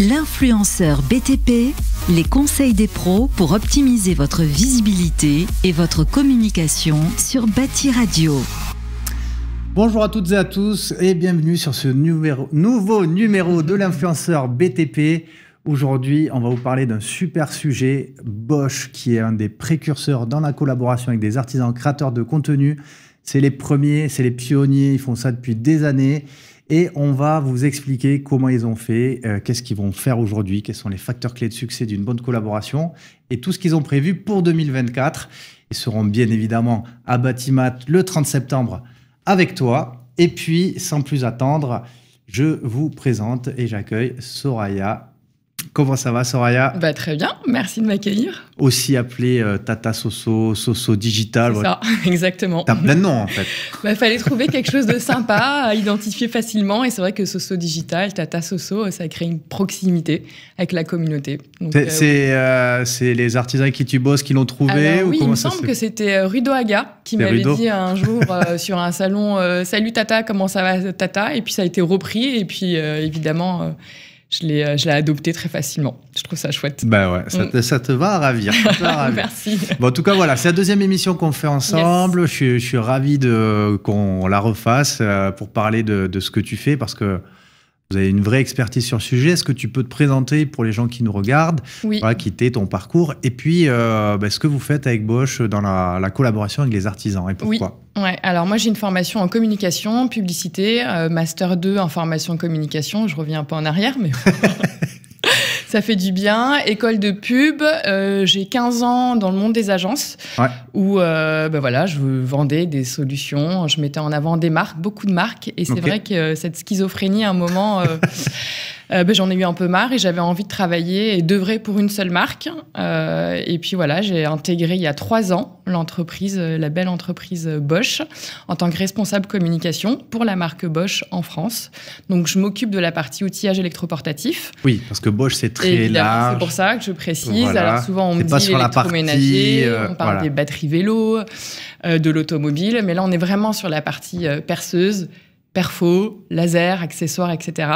L'influenceur BTP, les conseils des pros pour optimiser votre visibilité et votre communication sur Bâti Radio. Bonjour à toutes et à tous et bienvenue sur ce nouveau numéro de l'influenceur BTP. Aujourd'hui, on va vous parler d'un super sujet, Bosch, qui est un des précurseurs dans la collaboration avec des artisans créateurs de contenu. C'est les premiers, c'est les pionniers, ils font ça depuis des années et on va vous expliquer comment ils ont fait, euh, qu'est-ce qu'ils vont faire aujourd'hui, quels sont les facteurs clés de succès d'une bonne collaboration et tout ce qu'ils ont prévu pour 2024. Ils seront bien évidemment à Batimat le 30 septembre avec toi. Et puis, sans plus attendre, je vous présente et j'accueille Soraya Comment ça va, Soraya bah, Très bien, merci de m'accueillir. Aussi appelé euh, Tata Soso, Soso Digital. C'est ça, exactement. T'as plein de noms, en fait. Il bah, fallait trouver quelque chose de sympa à identifier facilement. Et c'est vrai que Soso Digital, Tata Soso, ça crée une proximité avec la communauté. Euh, euh, c'est les artisans qui tu bosses qui l'ont trouvé Oui, il me semble que c'était Rudo Aga qui m'avait dit un jour sur un salon Salut Tata, comment ça va Tata Et puis ça a été repris. Et puis évidemment je l'ai, euh, je adopté très facilement. Je trouve ça chouette. Ben ouais, ça mm. te, va ravir. Merci. Bon, en tout cas, voilà, c'est la deuxième émission qu'on fait ensemble. Je, suis ravi de, qu'on la refasse euh, pour parler de ce que tu fais parce que vous avez une vraie expertise sur le sujet. Est-ce que tu peux te présenter pour les gens qui nous regardent, oui. quitter ton parcours Et puis, euh, bah, ce que vous faites avec Bosch dans la, collaboration avec les artisans et pourquoi oui. ouais. Alors moi, j'ai une formation en communication, publicité, euh, master 2 en formation communication. Je reviens un peu en arrière, mais... ça fait du bien. École de pub, euh, j'ai 15 ans dans le monde des agences où euh, ben voilà, je vendais des solutions, je mettais en avant des marques, beaucoup de marques. Et c'est vrai que cette schizophrénie, à un moment, euh, Euh, ben, j'en ai eu un peu marre et j'avais envie de travailler et d'œuvrer pour une seule marque. Euh, et puis voilà, j'ai intégré il y a trois ans l'entreprise, euh, la belle entreprise Bosch, en tant que responsable communication pour la marque Bosch en France. Donc je m'occupe de la partie outillage électroportatif. Oui, parce que Bosch c'est très large. C'est pour ça que je précise. Alors souvent on me dit électroménager, on parle des batteries vélo, de l'automobile, mais là on est vraiment sur la partie perceuse, perfo, laser, accessoires, etc.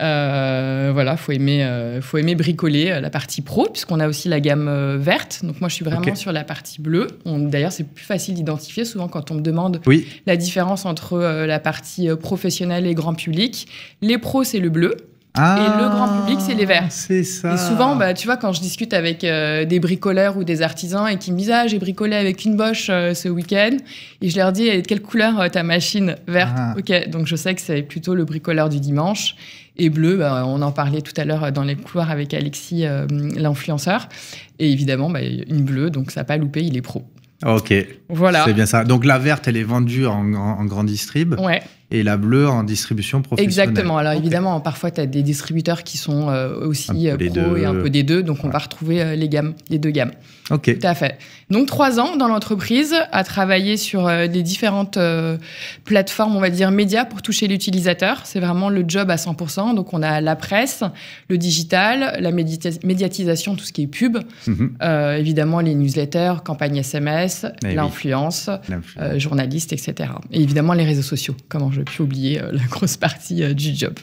Euh, voilà, faut aimer, euh, faut aimer bricoler euh, la partie pro, puisqu'on a aussi la gamme verte. Donc moi, je suis vraiment sur la partie bleue. D'ailleurs, c'est plus facile d'identifier souvent quand on me demande la différence entre la partie professionnelle et grand public. Les pros, c'est le bleu. et le grand ah, public, c'est les verts. C'est ça. Et souvent, bah, tu vois, quand je discute avec des bricoleurs ou des artisans et qui me disent Ah, j'ai bricolé avec une boche ce week-end, et je leur dis De quelle couleur ta machine Verte. Ah. Ok, donc je sais que c'est plutôt le bricoleur du dimanche. Et bleu, bah, on en parlait tout à l'heure euh, dans les couloirs avec Alexis, euh, l'influenceur. Et évidemment, bah, une bleue, donc ça n'a pas loupé, il est pro. Ok. Voilà. C'est bien ça. Donc la verte, elle est vendue en, grand distrib. Ouais et la bleue en distribution professionnelle. Exactement. Alors évidemment, parfois, tu as des distributeurs qui sont euh, aussi euh, pro et un peu des deux, donc on va retrouver euh, les gammes, les deux gammes. Ok. Tout à fait. Donc trois ans dans l'entreprise à travailler sur des différentes plateformes, on va dire médias pour toucher l'utilisateur. C'est vraiment le job à 100%. Donc on a la presse, le digital, la médiatisation, tout ce qui est pub, mm-hmm. évidemment les newsletters, campagne SMS, eh l'influence, journalistes, journaliste, etc. Et évidemment les réseaux sociaux, comment je j'ai pu oublier euh, la grosse partie euh, du job.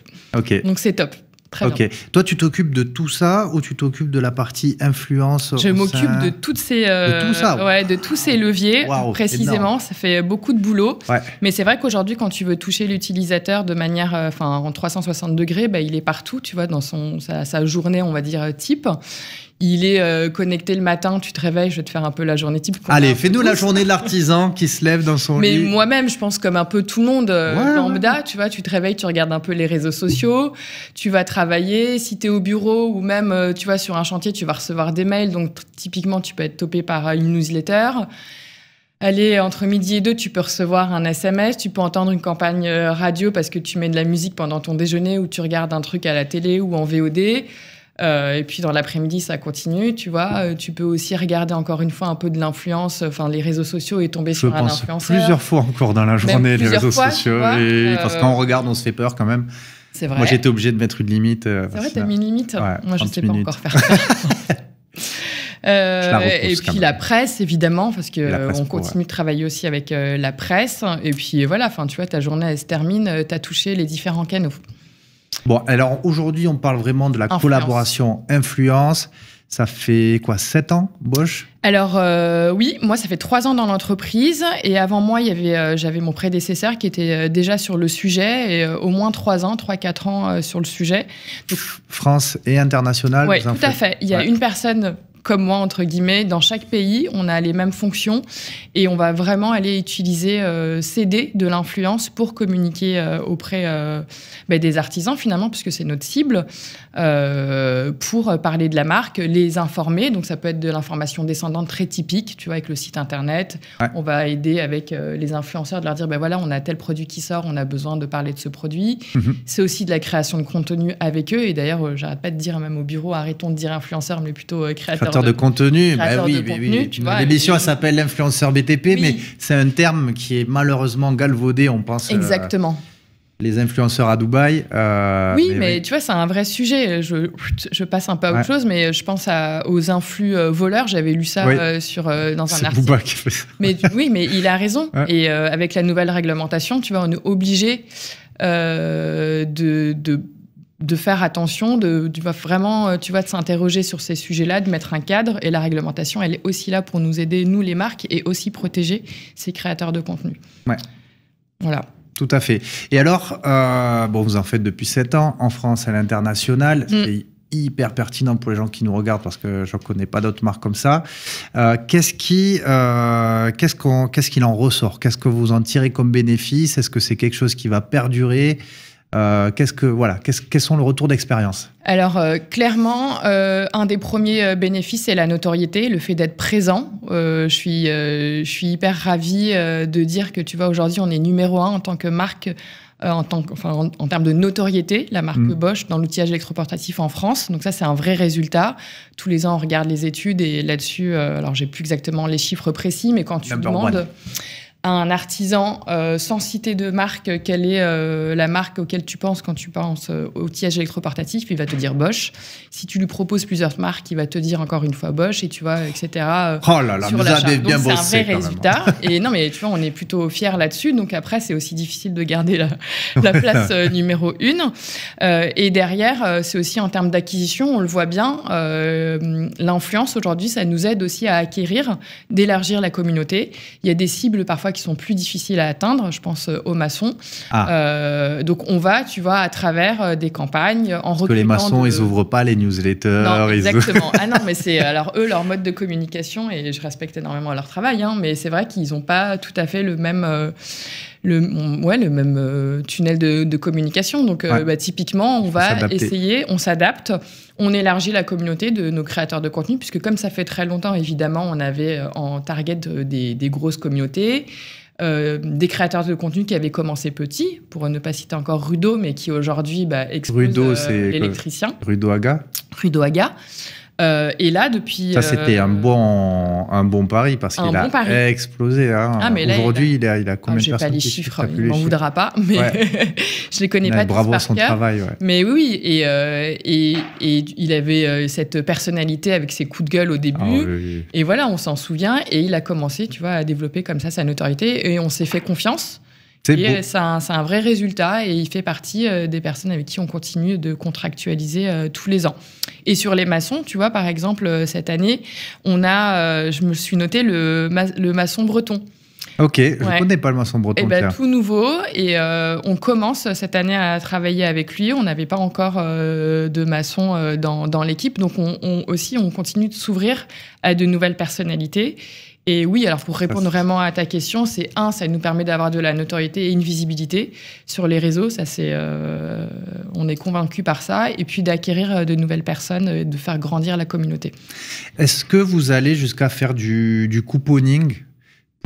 Donc c'est top. Très ok. Toi, tu t'occupes de tout ça ou tu t'occupes de la partie influence Je m'occupe de toutes ces, euh, tous ces leviers précisément. Ça fait beaucoup de boulot, mais c'est vrai qu'aujourd'hui, quand tu veux toucher l'utilisateur de manière, enfin, en 360 degrés, bah, il est partout. Tu vois, dans son sa, sa journée, on va dire type. Il est euh, connecté le matin, tu te réveilles, je vais te faire un peu la journée type. Allez, fais-nous la journée de l'artisan qui se lève dans son lit. Mais moi-même, je pense comme un peu tout le monde, euh, lambda, tu vois, tu te réveilles, tu regardes un peu les réseaux sociaux, tu vas travailler, si tu es au bureau ou même, euh, tu vas sur un chantier, tu vas recevoir des mails, donc typiquement, tu peux être topé par une newsletter. Allez, entre midi et deux, tu peux recevoir un SMS, tu peux entendre une campagne radio parce que tu mets de la musique pendant ton déjeuner ou tu regardes un truc à la télé ou en VOD. Euh, et puis dans l'après-midi, ça continue, tu vois. Euh, tu peux aussi regarder encore une fois un peu de l'influence, enfin les réseaux sociaux et tomber sur pense un influenceur. Plusieurs fois encore dans la journée, les réseaux sociaux. Euh, parce qu'on regarde, on se fait peur quand même. C'est vrai. Moi, j'étais obligé de mettre une limite. C'est vrai, t'as mis une limite. Moi, je ne sais pas encore faire ça. et puis la presse, évidemment, parce que on continue de travailler aussi avec la presse. Et puis voilà, enfin, tu vois, ta journée, elle se termine, tu as touché les différents canaux. Bon, alors aujourd'hui, on parle vraiment de la collaboration influence. Ça fait quoi, 7 ans, Bosch Alors euh, oui, moi ça fait 3 ans dans l'entreprise et avant moi, euh, j'avais mon prédécesseur qui était euh, déjà sur le sujet et au moins 3 ans, 3-4 ans sur le sujet. France et internationale Oui, tout à fait. Il y a une personne comme moi, entre guillemets, dans chaque pays, on a les mêmes fonctions et on va vraiment aller utiliser, euh, céder de l'influence pour communiquer euh, auprès euh, bah, des artisans finalement, puisque c'est notre cible, euh, pour parler de la marque, les informer. Donc ça peut être de l'information descendante très typique, tu vois, avec le site internet. On va aider avec les influenceurs de leur dire, ben voilà, on a tel produit qui sort, on a besoin de parler de ce produit. Mhm. C'est aussi de la création de contenu avec eux. Et d'ailleurs, j'arrête pas de dire même au bureau, arrêtons de dire influenceur, mais plutôt créateur de, contenu, bah oui, s'appelle l'influenceur BTP, mais c'est un terme qui est malheureusement galvaudé, on pense. Euh, Exactement. les influenceurs à Dubaï. Euh, oui, mais, tu vois, c'est un vrai sujet. Je, je passe un peu à autre chose, mais je pense à, aux influx euh, voleurs. J'avais lu ça sur, dans un article. Qui fait ça. Mais, oui, mais il a raison. Et avec la nouvelle réglementation, tu vois, on est obligé de, de de faire attention, de, tu vraiment, euh, tu vas de s'interroger sur ces sujets-là, de mettre un cadre. Et la réglementation, elle est aussi là pour nous aider, nous les marques, et aussi protéger ces créateurs de contenu. Ouais. Voilà. Tout à fait. Et alors, euh, bon, vous en faites depuis 7 ans, en France, à l'international. Mm. C'est hyper pertinent pour les gens qui nous regardent parce que je ne connais pas d'autres marques comme ça. Euh, qu'est-ce qui, qu'est-ce qu'on, qu'est-ce qu'il en ressort Qu'est-ce que vous en tirez comme bénéfice Est-ce que c'est quelque chose qui va perdurer euh, qu'est-ce que voilà, qu'est-ce, quels sont le retour d'expérience Alors euh, clairement, euh, un des premiers bénéfices c'est la notoriété, le fait d'être présent. je suis je suis hyper ravie de dire que tu vois aujourd'hui on est numéro un en tant que marque. en, tant enfin, en, termes de notoriété, la marque mm. Bosch dans l'outillage électroportatif en France. Donc ça, c'est un vrai résultat. Tous les ans, on regarde les études et là-dessus, alors j'ai plus exactement les chiffres précis, mais quand tu demandes un artisan, euh, sans citer de marque, quelle est euh, la marque auquel tu penses quand tu penses euh, au tiège électroportatif, il va te dire Bosch. Si tu lui proposes plusieurs marques, il va te dire encore une fois Bosch, et tu vois, etc. Oh là là, vous avez bien bossé. C'est un vrai hein. résultat. et non, mais tu vois, on est plutôt fiers là-dessus. Donc après, c'est aussi difficile de garder la, la place numéro une. et derrière, c'est aussi en termes d'acquisition, on le voit bien, l'influence aujourd'hui, ça nous aide aussi à acquérir, d'élargir la communauté. Il y a des cibles parfois qui sont plus difficiles à atteindre, je pense euh, aux maçons. Ah. Euh, donc on va, tu vois, à travers euh, des campagnes en Que les maçons, ils ouvrent pas les newsletters. exactement. ah non, mais c'est alors eux leur mode de communication et je respecte énormément leur travail, hein, mais c'est vrai qu'ils n'ont pas tout à fait le même. le, ouais, le même tunnel de, communication. Donc, bah, typiquement, on va essayer, on s'adapte. On élargit la communauté de nos créateurs de contenu, puisque comme ça fait très longtemps, évidemment, on avait euh, en target euh, des, grosses communautés. Euh, des créateurs de contenu qui avaient commencé petits, pour ne pas citer encore Rudo, mais qui aujourd'hui bah, Rudo, c'est l'électricien. Rudo Aga. Rudo Aga. Euh, et là, depuis. Ça, euh, c'était un, bon, un bon pari parce qu'il a explosé. Hein. Ah, Aujourd'hui, il, a, il a ah, combien de personnes pas les chiffres, il m'en voudra pas, mais je les connais pas tous Bravo à son travail. Ouais. Mais oui, et, euh, et, et, il avait cette personnalité avec ses coups de gueule au début. Ah, et voilà, on s'en souvient. Et il a commencé, tu vois, à développer comme ça sa notoriété. Et on s'est fait confiance. Euh, c'est un, vrai résultat et il fait partie euh, des personnes avec qui on continue de contractualiser euh, tous les ans. Et sur les maçons, tu vois, par exemple, cette année, on a, je me suis noté le, maçon breton. Ok, je ne connais pas le maçon breton. Eh ben, tout nouveau. Et on commence cette année à travailler avec lui. On n'avait pas encore de maçon dans, l'équipe. Donc aussi, on continue de s'ouvrir à de nouvelles personnalités. Et oui, alors pour répondre vraiment à ta question, c'est un, ça nous permet d'avoir de la notoriété et une visibilité sur les réseaux. Ça, c'est, euh, on est convaincu par ça. Et puis d'acquérir euh, de nouvelles personnes, de faire grandir la communauté. Est-ce que vous allez jusqu'à faire du, couponing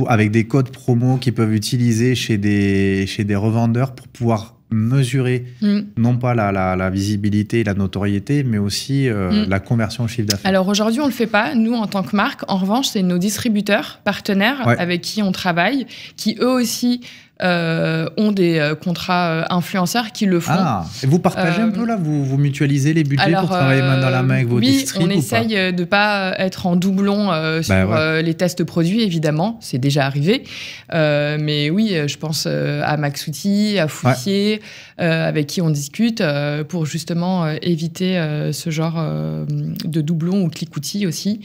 avec des codes promo qu'ils peuvent utiliser chez des, chez des revendeurs pour pouvoir mesurer mm. non pas la, visibilité, la notoriété, mais aussi euh, mm. la conversion au chiffre d'affaires Alors aujourd'hui, on ne le fait pas, nous, en tant que marque. En revanche, c'est nos distributeurs partenaires avec qui on travaille, qui eux aussi euh, ont des euh, contrats euh, influenceurs qui le font. Ah, vous partagez un peu là vous, mutualisez les budgets pour travailler main dans la main avec vos oui, On essaye de ne pas être en doublon bah sur les tests produits, évidemment, c'est déjà arrivé. mais oui, je pense à Maxouti, à Foutier, avec qui on discute pour justement éviter ce genre de doublon ou clic aussi.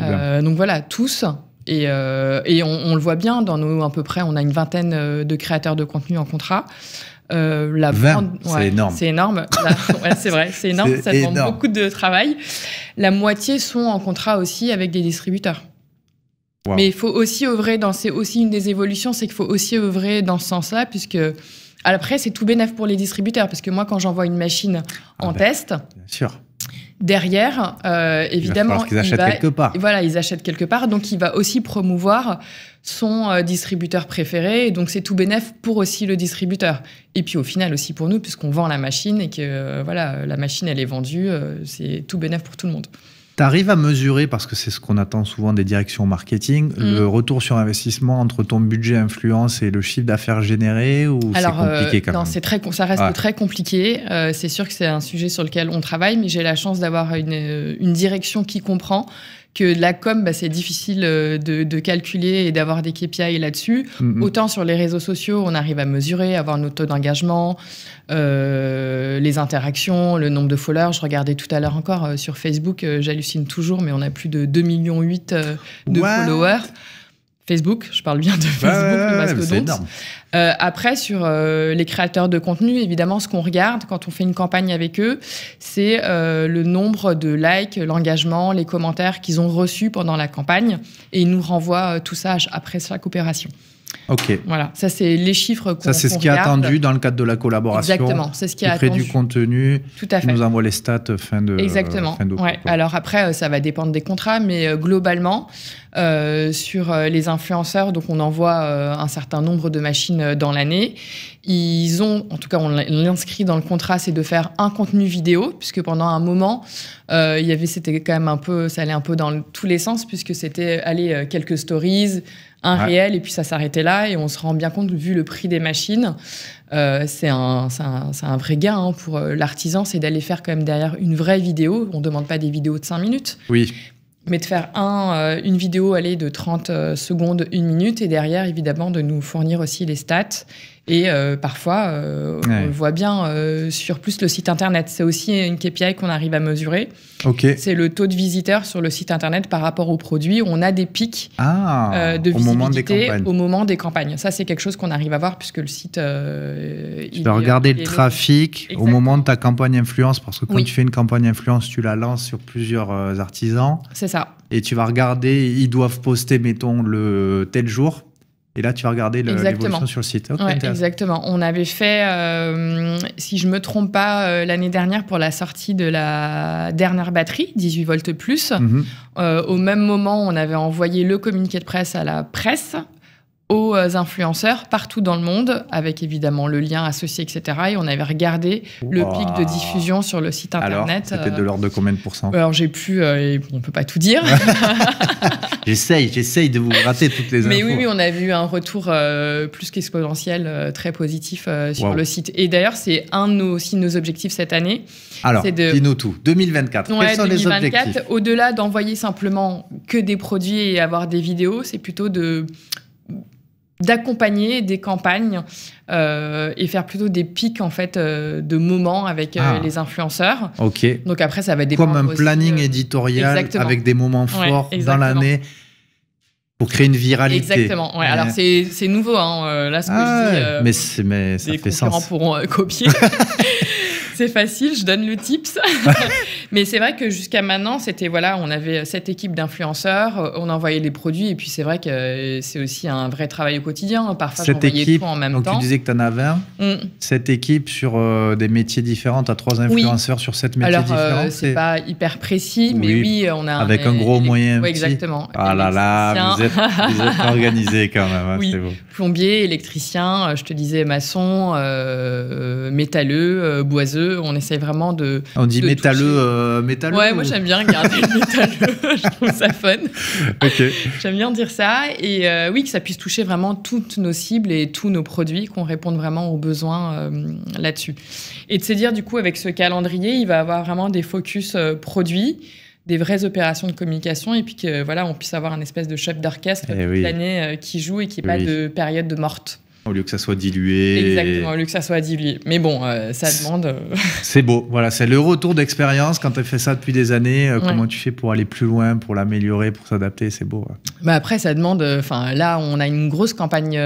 donc voilà, tous, et, euh, on, le voit bien, dans nos à peu près, on a une vingtaine euh, de créateurs de contenu en contrat. Euh, la c'est énorme. C'est énorme. c'est vrai, c'est énorme. Ça demande beaucoup de travail. La moitié sont en contrat aussi avec des distributeurs. Mais il faut aussi œuvrer dans. C'est aussi une des évolutions, c'est qu'il faut aussi œuvrer dans ce sens-là, puisque après, c'est tout bénéf pour les distributeurs, parce que moi, quand j'envoie une machine en ah ben, test, bien sûr. Derrière, euh, évidemment, il va achètent quelque part. Voilà, ils achètent quelque part, donc il va aussi promouvoir son euh, distributeur préféré, et donc c'est tout bénéf pour aussi le distributeur. Et puis au final aussi pour nous, puisqu'on vend la machine et que euh, voilà, la machine elle est vendue, euh, c'est tout bénéf pour tout le monde. T'arrives à mesurer, parce que c'est ce qu'on attend souvent des directions marketing, mm. le retour sur investissement entre ton budget influence et le chiffre d'affaires généré ou c'est euh, compliqué quand non, très, ça reste très compliqué. Euh, c'est sûr que c'est un sujet sur lequel on travaille, mais j'ai la chance d'avoir une, euh, une direction qui comprend que la com, bah, c'est difficile euh, de, calculer et d'avoir des KPI là-dessus. Mm-hmm. Autant sur les réseaux sociaux, on arrive à mesurer, avoir nos taux d'engagement, euh, les interactions, le nombre de followers. Je regardais tout à l'heure encore euh, sur Facebook, j'hallucine toujours, mais on a plus de 2,8 millions de followers. Facebook, je parle bien de Facebook, bah, masque Mastodon. après, sur euh, les créateurs de contenu, évidemment, ce qu'on regarde quand on fait une campagne avec eux, c'est euh, le nombre de likes, l'engagement, les commentaires qu'ils ont reçus pendant la campagne, et ils nous renvoient euh, tout ça après chaque opération. Ok. Voilà, ça c'est les chiffres qu'on Ça c'est ce qui est attendu dans le cadre de la collaboration. Exactement, c'est ce qui est attendu. du contenu, Tout à fait. nous envoie les stats fin de. Exactement. Alors après, euh, ça va dépendre des contrats, mais euh, globalement, euh, sur les influenceurs, donc on envoie un certain nombre de machines dans l'année ils ont, en tout cas, on l'inscrit dans le contrat, c'est de faire un contenu vidéo, puisque pendant un moment, euh, il y avait, c'était quand même un peu, ça allait un peu dans tous les sens, puisque c'était aller euh, quelques stories, un réel, et puis ça s'arrêtait là. Et on se rend bien compte, vu le prix des machines, euh, c'est un, vrai gain hein, pour l'artisan, c'est d'aller faire quand même derrière une vraie vidéo. On ne demande pas des vidéos de 5 minutes. Oui mais de faire un, une vidéo aller de 30 secondes, une minute, et derrière, évidemment, de nous fournir aussi les stats et euh, parfois, euh, on voit bien euh, sur plus le site internet. C'est aussi une KPI qu'on arrive à mesurer. Ok. C'est le taux de visiteurs sur le site internet par rapport aux produits. On a des pics ah, de au visibilité moment au moment des campagnes. Ça, c'est quelque chose qu'on arrive à voir puisque le site. tu vas regarder le trafic au moment de ta campagne influence parce que quand tu fais une campagne influence, tu la lances sur plusieurs artisans. C'est ça. Et tu vas regarder, ils doivent poster, mettons, le tel jour et là, tu vas regarder l'évolution sur le site. exactement. On avait fait, euh, si je me trompe pas, euh, l'année dernière pour la sortie de la dernière batterie, 18 volts plus. Mhm. Euh, au même moment, on avait envoyé le communiqué de presse à la presse aux euh, influenceurs partout dans le monde, avec évidemment le lien associé, etc. Et on avait regardé le pic de diffusion sur le site internet. Alors, de euh, l'ordre de combien de pourcents Alors, j'ai pu, On euh, on peut pas tout dire. j'essaye, j'essaye de vous rater toutes les infos. Mais oui, on a vu un retour plus qu'exponentiel, très positif sur le site. Et d'ailleurs, c'est un de nos, aussi nos objectifs cette année. Alors, de... dis-nous tout. 2024, quels sont les objectifs Au-delà d'envoyer simplement que des produits et avoir des vidéos, c'est plutôt de d'accompagner des campagnes euh, et faire plutôt des pics en fait euh, de moments avec euh, ah. les influenceurs. Ok. Donc après ça va être comme un planning éditorial avec des moments forts dans l'année pour créer une viralité. Exactement. Ouais, Alors c'est nouveau hein, là ce que je ah dis. mais, mais ça fait sens. pourront copier. c'est facile, je donne le tips. Mais c'est vrai que jusqu'à maintenant, c'était voilà, on avait cette équipe d'influenceurs, euh, on envoyait les produits, et puis c'est vrai que euh, c'est aussi un vrai travail au quotidien. Hein. Parfois, cette équipe, tout en même donc tu disais que tu en avais un. Cette mm. équipe sur euh, des métiers différents, tu as trois influenceurs sur sept métiers différents. Alors, c'est pas hyper précis, mais oui, on a. Avec un, gros moyen. Oui, exactement. Ah là là, vous êtes, vous êtes organisé quand même. Hein, oui. Plombier, électricien, je te disais maçon, métalleux, boiseux on essaye vraiment de. On dit métaleux métalleux, euh, métalleux. Ouais, moi j'aime bien garder le métalleux. Je trouve ça fun. j'aime bien dire ça. Et euh, oui, que ça puisse toucher vraiment toutes nos cibles et tous nos produits, qu'on réponde vraiment aux besoins euh, là-dessus. Et de se dire, du coup, avec ce calendrier, il va avoir vraiment des focus produits des vraies opérations de communication et puis que voilà on puisse avoir un espèce de chef d'orchestre eh toute l'année qui joue et qui n'y pas de période de morte. Au lieu que ça soit dilué. Exactement, au lieu que ça soit dilué. Mais bon, euh, ça demande. Euh, c'est beau, voilà, c'est le retour d'expérience quand tu as fait ça depuis des années. Euh, comment tu fais pour aller plus loin, pour l'améliorer, pour s'adapter C'est beau. Bah, après, ça demande. Enfin, là, on a une grosse campagne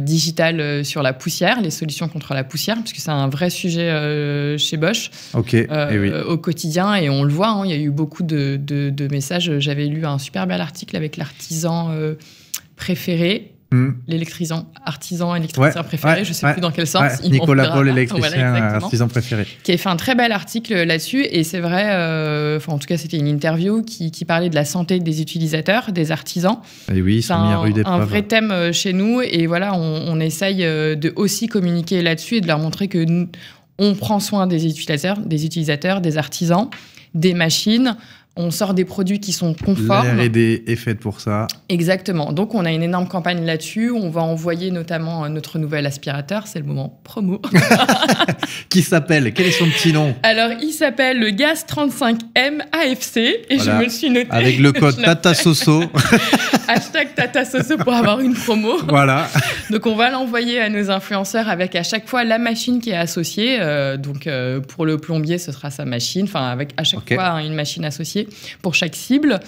digitale sur la poussière, les solutions contre la poussière, puisque c'est un vrai sujet chez Bosch. Ok. Et oui. Au quotidien, et on le voit, hein, il y a eu beaucoup de, de messages. J'avais lu un super bel article avec l'artisan préféré Hmm. l'électrisant, artisan, électricien préféré, je ne sais plus dans quel sens. Nicolas Paul, électricien, artisan préféré. Qui a fait un très bel article là-dessus, et c'est vrai, euh, en tout cas c'était une interview qui, parlait de la santé des utilisateurs, des artisans. Et eh oui, un, un vrai thème euh, chez nous, et voilà, on, essaye euh, de aussi communiquer là-dessus et de leur montrer que on prend soin des utilisateurs, des utilisateurs, des artisans, des machines on sort des produits qui sont conformes. La des est faite pour ça. Exactement. Donc on a une énorme campagne là-dessus. On va envoyer notamment euh, notre nouvel aspirateur. C'est le moment promo. qui s'appelle Quel est son petit nom Alors il s'appelle le Gaz 35M AFC et je me suis noté avec le code Tata Hashtag Tata pour avoir une promo. Voilà. Donc on va l'envoyer à nos influenceurs avec à chaque fois la machine qui est associée. Euh, donc euh, pour le plombier, ce sera sa machine. Enfin avec à chaque fois hein, une machine associée pour chaque cible.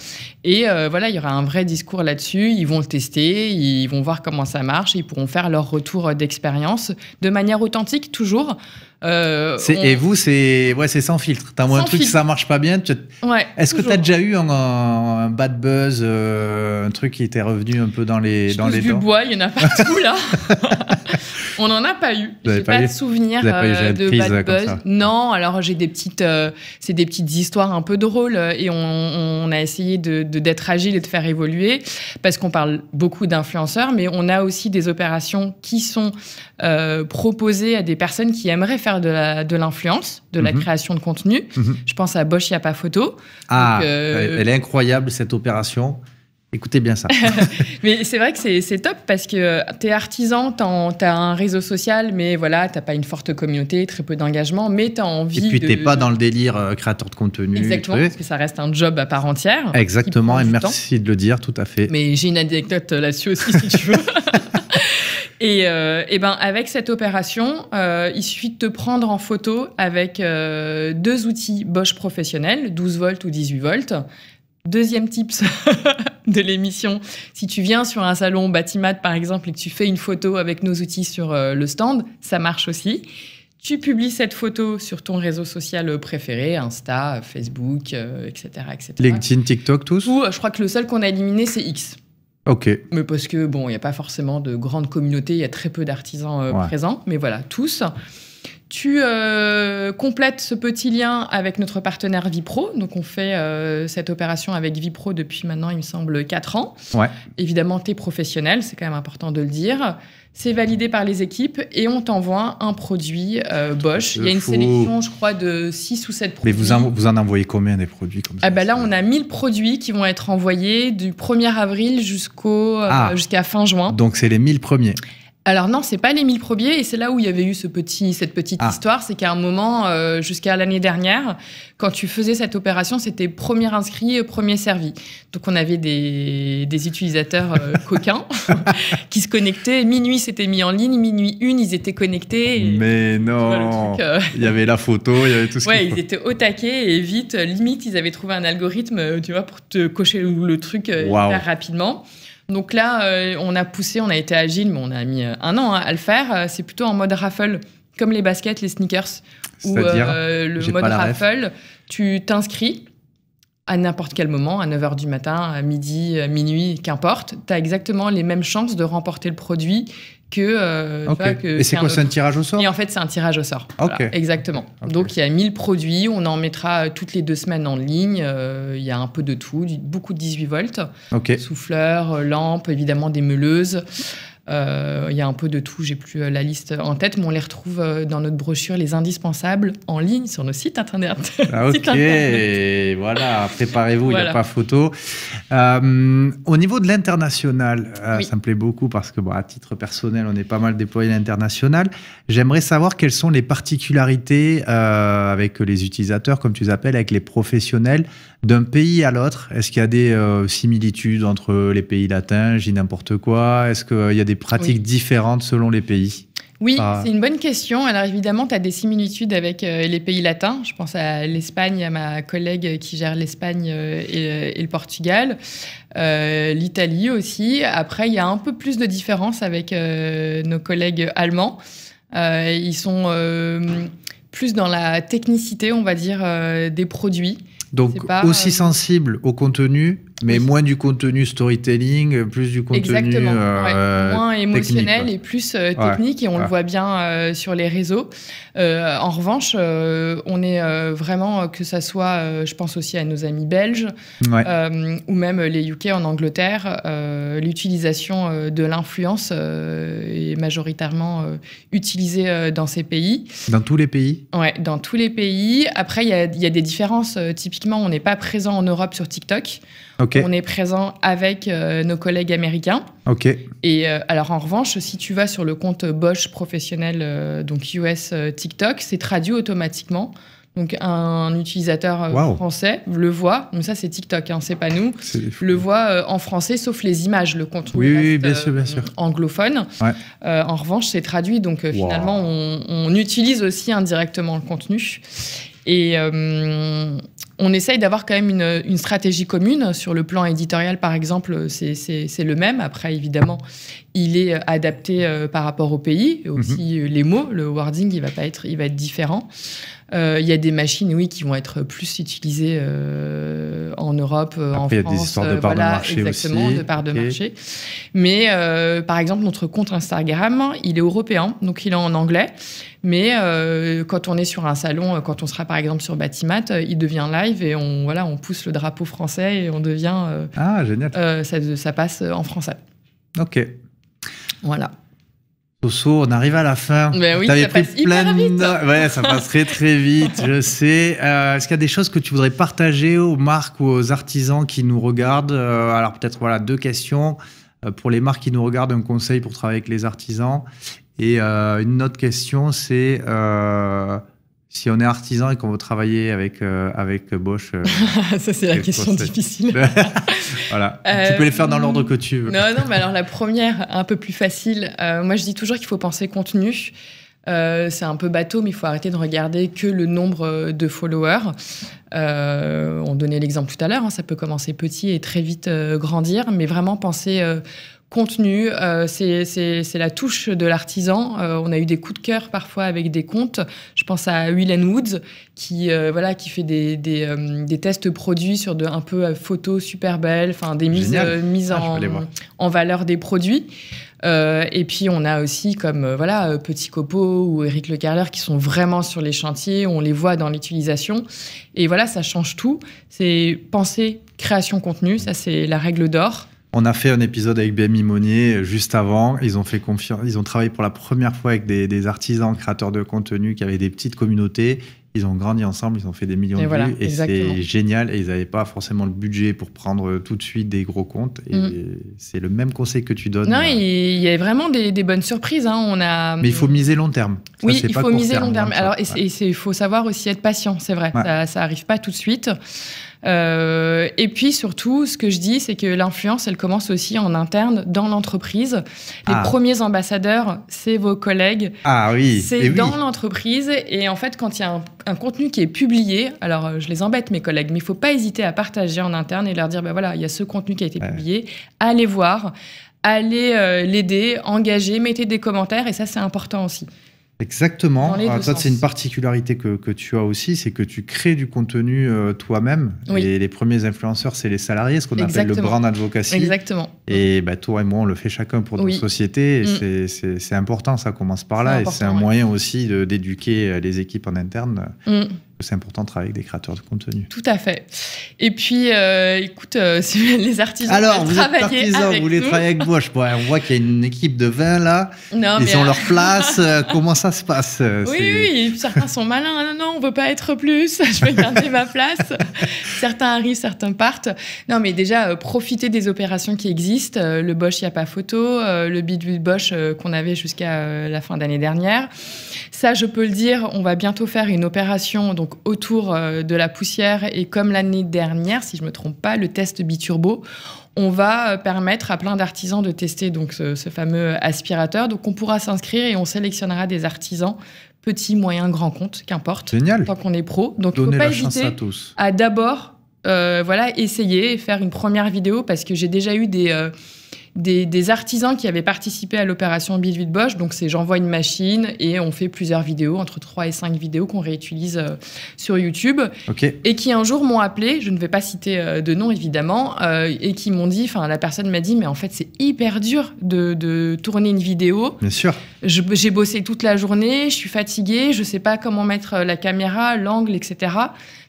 Et euh, voilà, il y aura un vrai discours là-dessus. Ils vont le tester, ils vont voir comment ça marche, ils pourront faire leur retour euh, d'expérience de manière authentique toujours. Euh, et vous, c'est ouais, sans filtre. T'as moins un truc, qui ça marche pas bien. Est-ce que t'as déjà eu un, bad buzz, un truc qui était revenu un peu dans les dans les du bois, il y en a partout là. On n'en a pas eu. J'ai pas, de souvenir euh, de, euh, buzz. Non, alors j'ai des petites, euh, c'est des petites histoires un peu drôles et on, a essayé de d'être agile et de faire évoluer parce qu'on parle beaucoup d'influenceurs, mais on a aussi des opérations qui sont proposées à des personnes qui aimeraient faire de l'influence, de, la mhm. création de contenu. Mhm. Je pense à Bosch il y a pas photo. Ah, elle est incroyable cette opération. Écoutez bien ça. mais c'est vrai que c'est top parce que euh, tu es artisan, tu as un réseau social, mais voilà, tu pas une forte communauté, très peu d'engagement, mais tu as envie. Et puis tu pas dans le délire euh, créateur de contenu. Exactement, parce que ça reste un job à part entière. Exactement, et merci de le dire, tout à fait. Mais j'ai une anecdote euh, là-dessus aussi, si tu veux. Et, ben avec cette opération, il suffit de te prendre en photo avec deux outils Bosch professionnels, 12 volts ou 18 volts, Deuxième tips de l'émission, si tu viens sur un salon Batimat par exemple et que tu fais une photo avec nos outils sur euh, le stand, ça marche aussi. Tu publies cette photo sur ton réseau social préféré, Insta, Facebook, etc., euh, etc. LinkedIn, TikTok, tous Ou euh, je crois que le seul qu'on a éliminé, c'est X. Ok. Mais parce que, bon, il n'y a pas forcément de grande communauté, il y a très peu d'artisans présents, mais voilà, tous. Tu euh, complètes ce petit lien avec notre partenaire Vipro. Donc, on fait euh, cette opération avec Vipro depuis maintenant, il me semble, 4 ans. Ouais. Évidemment, tu es professionnel, c'est quand même important de le dire. C'est validé par les équipes et on t'envoie un produit euh, Bosch. Il y a une sélection, je crois, de 6 ou 7 produits. Mais vous en, envoyez combien des produits comme ah ça ah bah Là, on a 1000 produits qui vont être envoyés du 1er avril euh, ah. jusqu'à fin juin. Donc, c'est les 1000 premiers alors non, c'est pas les 1000 probiers et c'est là où il y avait eu ce petit, cette petite ah. histoire, c'est qu'à un moment, euh, jusqu'à l'année dernière, quand tu faisais cette opération, c'était premier inscrit, premier servi. Donc on avait des, utilisateurs euh, coquins qui se connectaient. Minuit, c'était mis en ligne. Minuit une, ils étaient connectés. Mais non, euh, il y avait la photo, il y avait tout Ouais, ils étaient au taquet et vite, limite, ils avaient trouvé un algorithme, tu vois, pour te cocher le, truc rapidement. Donc là, euh, on a poussé, on a été agile, mais on a mis euh, un an hein, à le faire. Euh, c'est plutôt en mode raffle, comme les baskets, les sneakers, ou le mode raffle, tu t'inscris à n'importe quel moment, à 9h du matin, à midi, à minuit, qu'importe, tu as exactement les mêmes chances de remporter le produit euh, que. et c'est quoi, c'est un tirage au sort Et en fait, c'est un tirage au sort. exactement. Donc, il y a 1000 produits, on en mettra euh, toutes les deux semaines en ligne. Euh, il y a un peu de tout, beaucoup de 18 volts, souffleurs, lampes, évidemment des meuleuses. Euh, il y a un peu de tout, j'ai plus euh, la liste en tête, mais on les retrouve euh, dans notre brochure Les Indispensables en ligne sur nos sites internet. Ah, ok, voilà, préparez-vous, il n'y a pas photo. au niveau de l'international, ça me plaît beaucoup parce que, bon, à titre personnel, on est pas mal déployé à l'international. J'aimerais savoir quelles sont les particularités avec les utilisateurs, comme tu les appelles, avec les professionnels d'un pays à l'autre. Est-ce qu'il y a des similitudes entre les pays latins, j'ai n'importe quoi Est-ce qu'il y a des pratiques différentes selon les pays oui, ah. c'est une bonne question. Alors évidemment, tu as des similitudes avec euh, les pays latins. Je pense à l'Espagne, à ma collègue qui gère l'Espagne euh, euh, et, le Portugal, l'Italie aussi. Après, il y a un peu plus de différences avec nos collègues allemands. ils sont plus dans la technicité, on va dire, des produits. Donc aussi sensibles au contenu mais moins du contenu storytelling, plus du contenu Exactement, euh, moins émotionnel et plus euh, technique, et on le voit bien euh, sur les réseaux. en revanche, on est vraiment que ça soit, je pense aussi à nos amis belges ou même les UK en Angleterre, l'utilisation de l'influence est majoritairement utilisée dans ces pays. Dans tous les pays. Oui, dans tous les pays. Après, il y, y a, des différences. typiquement, on n'est pas présent en Europe sur TikTok. On est présent avec euh, nos collègues américains. Ok. Et euh, alors en revanche, si tu vas sur le compte Bosch professionnel, euh, donc US TikTok, c'est traduit automatiquement. Donc un utilisateur français le voit, ça c'est TikTok, hein, c'est pas nous, le voit en français sauf les images, le contenu bien sûr, anglophone. en revanche, c'est traduit, donc finalement on, utilise aussi indirectement le contenu. Et on essaye d'avoir quand même une, stratégie commune. Sur le plan éditorial, par exemple, c'est le même. Après, évidemment, il est adapté euh, par rapport au pays. Aussi, mhm. euh, les mots, le wording, il va, pas être, il va être différent. Euh, il y a des machines, oui, qui vont être plus utilisées euh, en Europe, euh, en France. Il y a des histoires de parts de marché exactement, de parts de marché. Mais par exemple, notre compte Instagram, il est européen, donc il est en anglais. Mais quand on est sur un salon, quand on sera par exemple sur Batimat, il devient live et on, voilà, on pousse le drapeau français et on devient. ah, génial. Ça, ça, passe en français. Ok. Voilà. Soso, on arrive à la fin. Ben oui, ça pris passe vite. Ouais, ça passe très très vite, je sais. Euh, est-ce qu'il y a des choses que tu voudrais partager aux marques ou aux artisans qui nous regardent euh, Alors peut-être voilà deux questions euh, pour les marques qui nous regardent, un conseil pour travailler avec les artisans. Et une autre question, c'est si on est artisan et qu'on veut travailler avec, euh, avec Bosch. Euh, ça, c'est la question difficile. voilà. tu peux les faire dans l'ordre que tu veux. Euh, non, non, mais alors la première, un peu plus facile. moi, je dis toujours qu'il faut penser contenu. c'est un peu bateau, mais il faut arrêter de regarder que le nombre de followers. on donnait l'exemple tout à l'heure, hein, ça peut commencer petit et très vite grandir, mais vraiment penser contenu, euh, c'est la touche de l'artisan. Euh, on a eu des coups de cœur parfois avec des comptes. Je pense à Will Woods qui euh, voilà qui fait des, tests produits sur de un peu photos super belles, enfin des mises, ah, en, valeur des produits. et puis on a aussi comme voilà Petit Copeau ou Eric Le Carler qui sont vraiment sur les chantiers, on les voit dans l'utilisation et voilà ça change tout. C'est penser création contenu, ça c'est la règle d'or. On a fait un épisode avec BMI Monnier euh, juste avant. Ils ont fait confiance, ils ont travaillé pour la première fois avec des, artisans, créateurs de contenu qui avaient des petites communautés. Ils ont grandi ensemble, ils ont fait des millions de vues et c'est génial. Et ils n'avaient pas forcément le budget pour prendre euh, tout de suite des gros comptes. Mm. c'est le même conseil que tu donnes. Non, euh, il y a vraiment des, bonnes surprises. Hein. On a... Mais il faut miser long terme. oui, il faut miser long hein, terme. Alors, il faut savoir aussi être patient, c'est vrai. Ça n'arrive pas tout de suite. Euh, et puis surtout, ce que je dis, c'est que l'influence, elle commence aussi en interne, dans l'entreprise. Les ah. premiers ambassadeurs, c'est vos collègues. Ah oui. C'est dans l'entreprise. Et en fait, quand il y a un, contenu qui est publié, alors euh, je les embête mes collègues, mais il ne faut pas hésiter à partager en interne et leur dire, ben voilà, il y a ce contenu qui a été publié, allez voir allez euh, l'aider, engager, mettez des commentaires et ça c'est important aussi. Exactement. Ah, c'est une particularité que, que, tu as aussi, c'est que tu crées du contenu euh, toi-même. Et les premiers influenceurs, c'est les salariés, ce qu'on appelle le brand advocacy. Exactement. Et bah, toi et moi, on le fait chacun pour notre société. Mm. C'est important, ça commence par là. Et c'est un moyen aussi d'éduquer euh, les équipes en interne. Euh, mm. C'est important de travailler avec des créateurs de contenu. Tout à fait. Et puis, euh, écoute, euh, les artisans Alors, vous avec vous voulez travailler avec moi. on voit qu'il y a une équipe de 20 là. ils ont euh, leur place. Comment ça se passe Oui, oui. Certains sont malins. Non, non, on veut pas être plus. Je vais garder ma place. Certains arrivent, certains partent. Non, mais déjà, profiter des opérations qui existent. le Bosch, il n'y a pas photo. le bidule Bosch qu'on avait jusqu'à la fin d'année dernière. Ça, je peux le dire, on va bientôt faire une opération donc autour euh, de la poussière. Et comme l'année dernière, si je ne me trompe pas, le test biturbo, on va euh, permettre à plein d'artisans de tester donc ce, fameux aspirateur. Donc on pourra s'inscrire et on sélectionnera des artisans petits, moyens, grand compte, qu'importe. Génial. Tant qu'on est pro. Donc, il ne faut pas hésiter à, d'abord euh, voilà, essayer et faire une première vidéo parce que j'ai déjà eu des, des, artisans qui avaient participé à l'opération Bill Bosch. Donc, c'est j'envoie une machine et on fait plusieurs vidéos, entre 3 et 5 vidéos qu'on réutilise euh, sur YouTube. Et qui un jour m'ont appelé, je ne vais pas citer euh, de nom évidemment, euh, et qui m'ont dit, enfin, la personne m'a dit, mais en fait, c'est hyper dur de, de tourner une vidéo. Bien sûr j'ai bossé toute la journée, je suis fatiguée, je sais pas comment mettre euh, la caméra, l'angle, etc.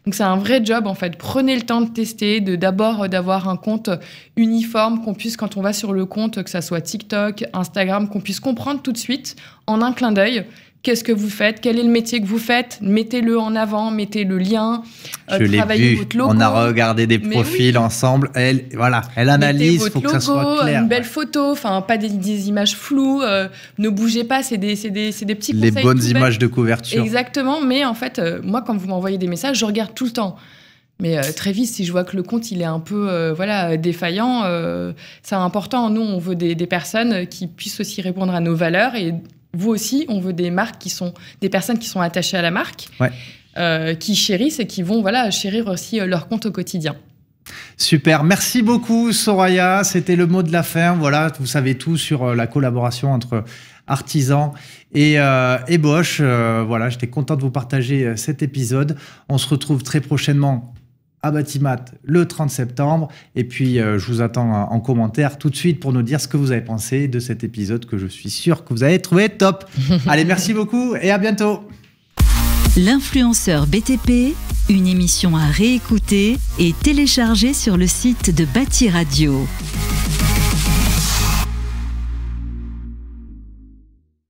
Donc c'est un vrai job en fait. Prenez le temps de tester, de d'abord euh, d'avoir un compte uniforme qu'on puisse quand on va sur le compte, que ça soit TikTok, Instagram, qu'on puisse comprendre tout de suite en un clin d'œil Qu'est-ce que vous faites Quel est le métier que vous faites Mettez-le en avant, mettez le lien. Euh, je euh, l'ai vu. On a regardé des profils ensemble. Elle, voilà, elle analyse. il faut que ça soit clair. Une belle photo. Enfin, pas des, images floues. Euh, ne bougez pas. C'est des, des, des, petits Les bonnes images de couverture. Exactement. Mais en fait, euh, moi, quand vous m'envoyez des messages, je regarde tout le temps. Mais très vite, si je vois que le compte il est un peu voilà défaillant, c'est important. Nous, on veut des, des, personnes qui puissent aussi répondre à nos valeurs et vous aussi, on veut des marques qui sont des personnes qui sont attachées à la marque, euh, qui chérissent et qui vont voilà chérir aussi euh, leur compte au quotidien. Super, merci beaucoup Soraya, c'était le mot de la fin. Voilà, vous savez tout sur euh, la collaboration entre artisans et, Bosch. voilà, j'étais content de vous partager cet épisode. On se retrouve très prochainement à Batimat le 30 septembre. Et puis, euh, je vous attends en commentaire tout de suite pour nous dire ce que vous avez pensé de cet épisode que je suis sûr que vous avez trouvé top. Allez, merci beaucoup et à bientôt. L'influenceur BTP, une émission à réécouter et télécharger sur le site de Bati Radio.